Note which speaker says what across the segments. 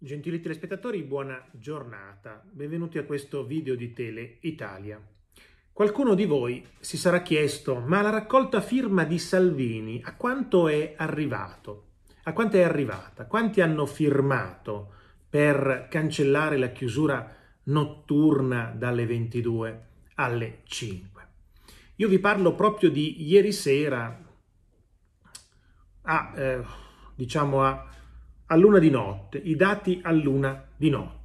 Speaker 1: Gentili telespettatori, buona giornata. Benvenuti a questo video di Tele Italia. Qualcuno di voi si sarà chiesto, ma la raccolta firma di Salvini a quanto è arrivato? A quanto è arrivata? Quanti hanno firmato per cancellare la chiusura notturna dalle 22 alle 5? Io vi parlo proprio di ieri sera a, eh, diciamo a a luna di notte, i dati a luna di notte.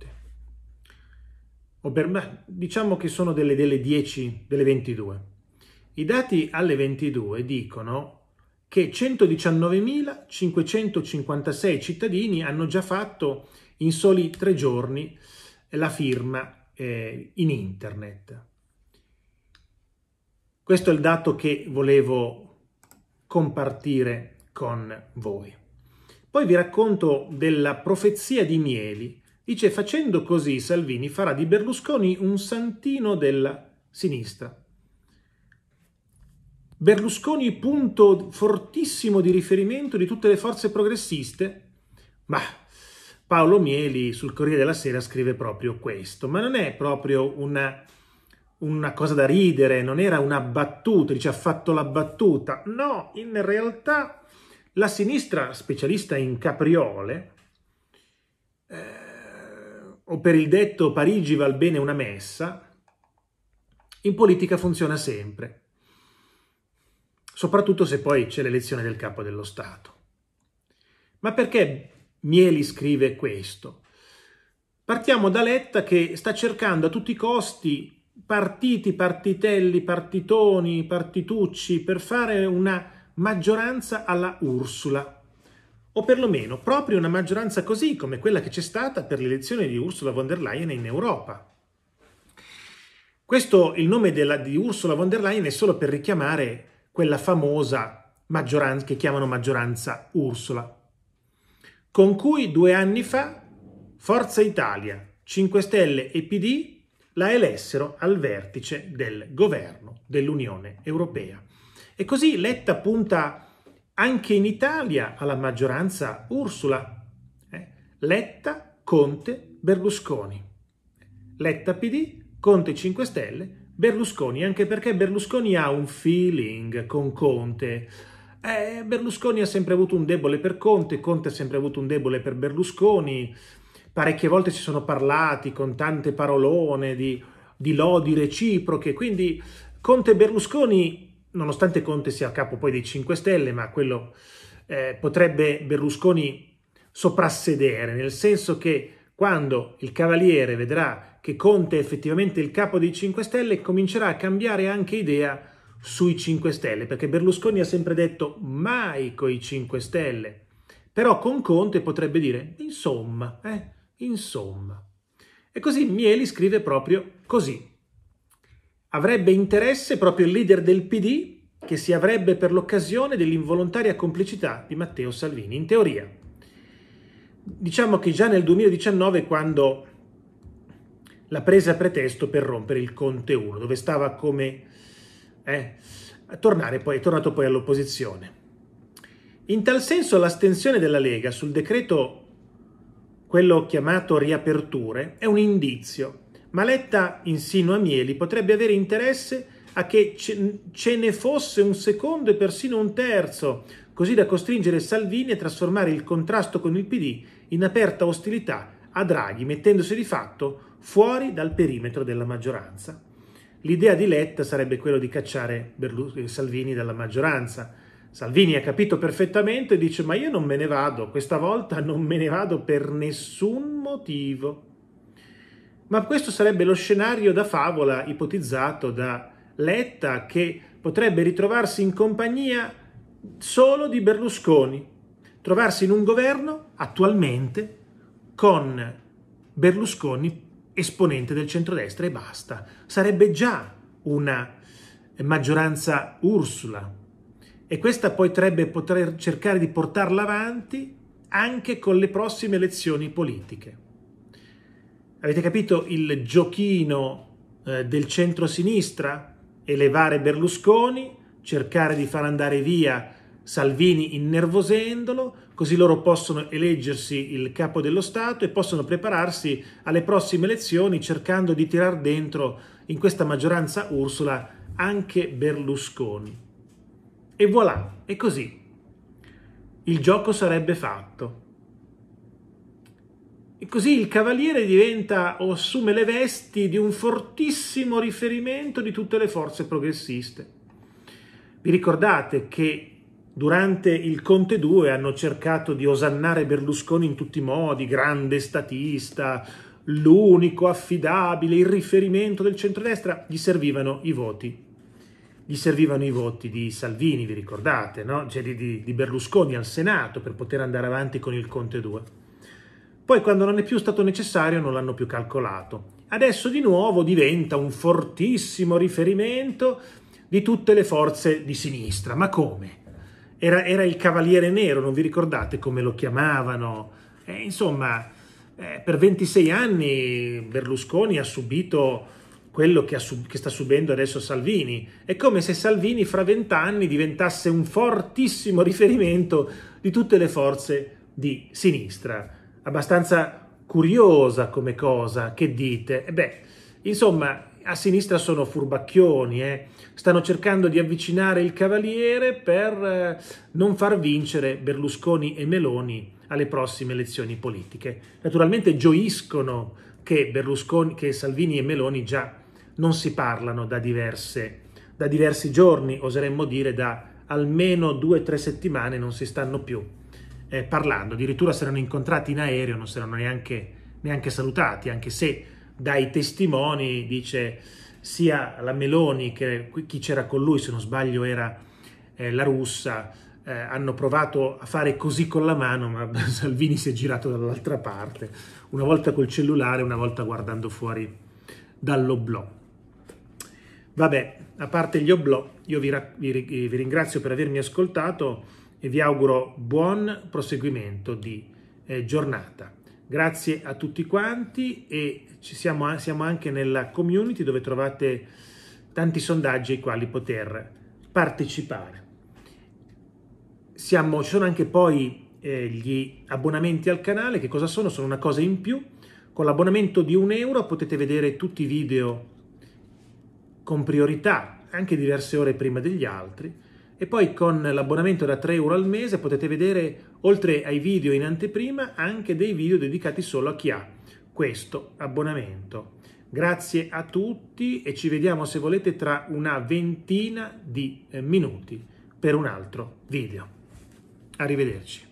Speaker 1: O per me, diciamo che sono delle, delle 10, delle 22. I dati alle 22 dicono che 119.556 cittadini hanno già fatto in soli tre giorni la firma eh, in internet. Questo è il dato che volevo compartire con voi. Poi vi racconto della profezia di Mieli. Dice facendo così Salvini farà di Berlusconi un santino della sinistra. Berlusconi punto fortissimo di riferimento di tutte le forze progressiste? Ma Paolo Mieli sul Corriere della Sera scrive proprio questo, ma non è proprio una, una cosa da ridere, non era una battuta, dice ha fatto la battuta. No, in realtà la sinistra specialista in capriole, eh, o per il detto Parigi val bene una messa, in politica funziona sempre, soprattutto se poi c'è l'elezione del capo dello Stato. Ma perché Mieli scrive questo? Partiamo da Letta che sta cercando a tutti i costi partiti, partitelli, partitoni, partitucci per fare una maggioranza alla Ursula, o perlomeno proprio una maggioranza così come quella che c'è stata per l'elezione di Ursula von der Leyen in Europa. Questo, il nome della, di Ursula von der Leyen è solo per richiamare quella famosa maggioranza che chiamano maggioranza Ursula, con cui due anni fa Forza Italia, 5 Stelle e PD la elessero al vertice del governo dell'Unione Europea. E così Letta punta anche in Italia alla maggioranza Ursula. Eh? Letta, Conte, Berlusconi. Letta PD, Conte 5 Stelle, Berlusconi, anche perché Berlusconi ha un feeling con Conte. Eh, Berlusconi ha sempre avuto un debole per Conte, Conte ha sempre avuto un debole per Berlusconi. Parecchie volte si sono parlati con tante parolone di, di lodi reciproche, quindi Conte e Berlusconi nonostante Conte sia a capo poi dei 5 Stelle, ma quello eh, potrebbe Berlusconi soprassedere, nel senso che quando il Cavaliere vedrà che Conte è effettivamente il capo dei 5 Stelle, comincerà a cambiare anche idea sui 5 Stelle, perché Berlusconi ha sempre detto mai coi 5 Stelle, però con Conte potrebbe dire insomma, eh, insomma. E così Mieli scrive proprio così. Avrebbe interesse proprio il leader del PD che si avrebbe per l'occasione dell'involontaria complicità di Matteo Salvini, in teoria. Diciamo che già nel 2019, quando l'ha presa a pretesto per rompere il Conte 1, dove stava come... Eh, tornare poi, è tornato poi all'opposizione. In tal senso l'astensione della Lega sul decreto, quello chiamato riaperture, è un indizio ma Maletta insinua Mieli potrebbe avere interesse a che ce ne fosse un secondo e persino un terzo, così da costringere Salvini a trasformare il contrasto con il PD in aperta ostilità a Draghi, mettendosi di fatto fuori dal perimetro della maggioranza. L'idea di Letta sarebbe quella di cacciare Berlusconi, Salvini dalla maggioranza. Salvini ha capito perfettamente e dice ma io non me ne vado, questa volta non me ne vado per nessun motivo. Ma questo sarebbe lo scenario da favola ipotizzato da Letta che potrebbe ritrovarsi in compagnia solo di Berlusconi, trovarsi in un governo attualmente con Berlusconi esponente del centrodestra e basta. Sarebbe già una maggioranza Ursula e questa potrebbe poter cercare di portarla avanti anche con le prossime elezioni politiche. Avete capito il giochino eh, del centro-sinistra? Elevare Berlusconi, cercare di far andare via Salvini innervosendolo, così loro possono eleggersi il capo dello Stato e possono prepararsi alle prossime elezioni cercando di tirar dentro in questa maggioranza Ursula anche Berlusconi. E voilà, è così. Il gioco sarebbe fatto. E così il cavaliere diventa o assume le vesti di un fortissimo riferimento di tutte le forze progressiste. Vi ricordate che durante il Conte 2 hanno cercato di osannare Berlusconi in tutti i modi, grande statista, l'unico affidabile, il riferimento del centrodestra, gli servivano i voti. Gli servivano i voti di Salvini, vi ricordate, no? cioè di, di, di Berlusconi al Senato per poter andare avanti con il Conte 2. Poi quando non è più stato necessario non l'hanno più calcolato. Adesso di nuovo diventa un fortissimo riferimento di tutte le forze di sinistra. Ma come? Era, era il Cavaliere Nero, non vi ricordate come lo chiamavano? Eh, insomma, eh, per 26 anni Berlusconi ha subito quello che, sub- che, sta subendo adesso Salvini. È come se Salvini fra vent'anni diventasse un fortissimo riferimento di tutte le forze di sinistra abbastanza curiosa come cosa, che dite? E eh beh, insomma, a sinistra sono furbacchioni, eh? stanno cercando di avvicinare il cavaliere per eh, non far vincere Berlusconi e Meloni alle prossime elezioni politiche. Naturalmente gioiscono che, Berlusconi, che Salvini e Meloni già non si parlano da, diverse, da diversi giorni, oseremmo dire da almeno due o tre settimane non si stanno più eh, parlando, addirittura si erano incontrati in aereo, non si erano neanche, neanche salutati, anche se dai testimoni dice sia la Meloni che chi c'era con lui, se non sbaglio era eh, la russa, eh, hanno provato a fare così con la mano, ma Salvini si è girato dall'altra parte, una volta col cellulare, una volta guardando fuori dall'oblò. Vabbè, a parte gli oblò, io vi, vi, vi ringrazio per avermi ascoltato e vi auguro buon proseguimento di eh, giornata. Grazie a tutti quanti e ci siamo, siamo anche nella community dove trovate tanti sondaggi ai quali poter partecipare. Siamo, ci sono anche poi eh, gli abbonamenti al canale, che cosa sono? Sono una cosa in più. Con l'abbonamento di un euro potete vedere tutti i video con priorità, anche diverse ore prima degli altri, e poi con l'abbonamento da 3 euro al mese potete vedere, oltre ai video in anteprima, anche dei video dedicati solo a chi ha questo abbonamento. Grazie a tutti e ci vediamo se volete tra una ventina di eh, minuti per un altro video. Arrivederci.